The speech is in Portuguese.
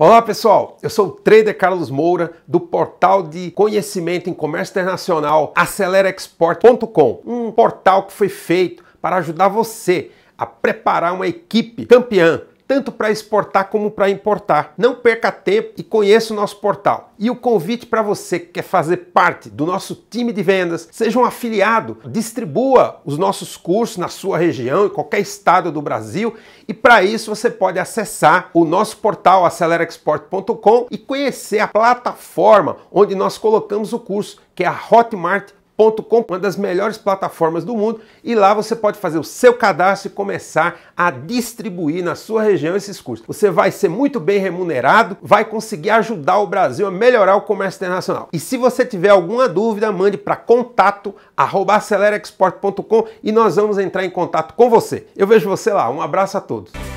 Olá pessoal, eu sou o trader Carlos Moura do portal de conhecimento em comércio internacional acelerexport.com, um portal que foi feito para ajudar você a preparar uma equipe campeã tanto para exportar como para importar. Não perca tempo e conheça o nosso portal. E o convite para você que quer fazer parte do nosso time de vendas, seja um afiliado, distribua os nossos cursos na sua região, em qualquer estado do Brasil, e para isso você pode acessar o nosso portal acelerexport.com e conhecer a plataforma onde nós colocamos o curso, que é a Hotmart com, uma das melhores plataformas do mundo, e lá você pode fazer o seu cadastro e começar a distribuir na sua região esses cursos. Você vai ser muito bem remunerado, vai conseguir ajudar o Brasil a melhorar o comércio internacional. E se você tiver alguma dúvida, mande para contato@acelerexport.com e nós vamos entrar em contato com você. Eu vejo você lá. Um abraço a todos.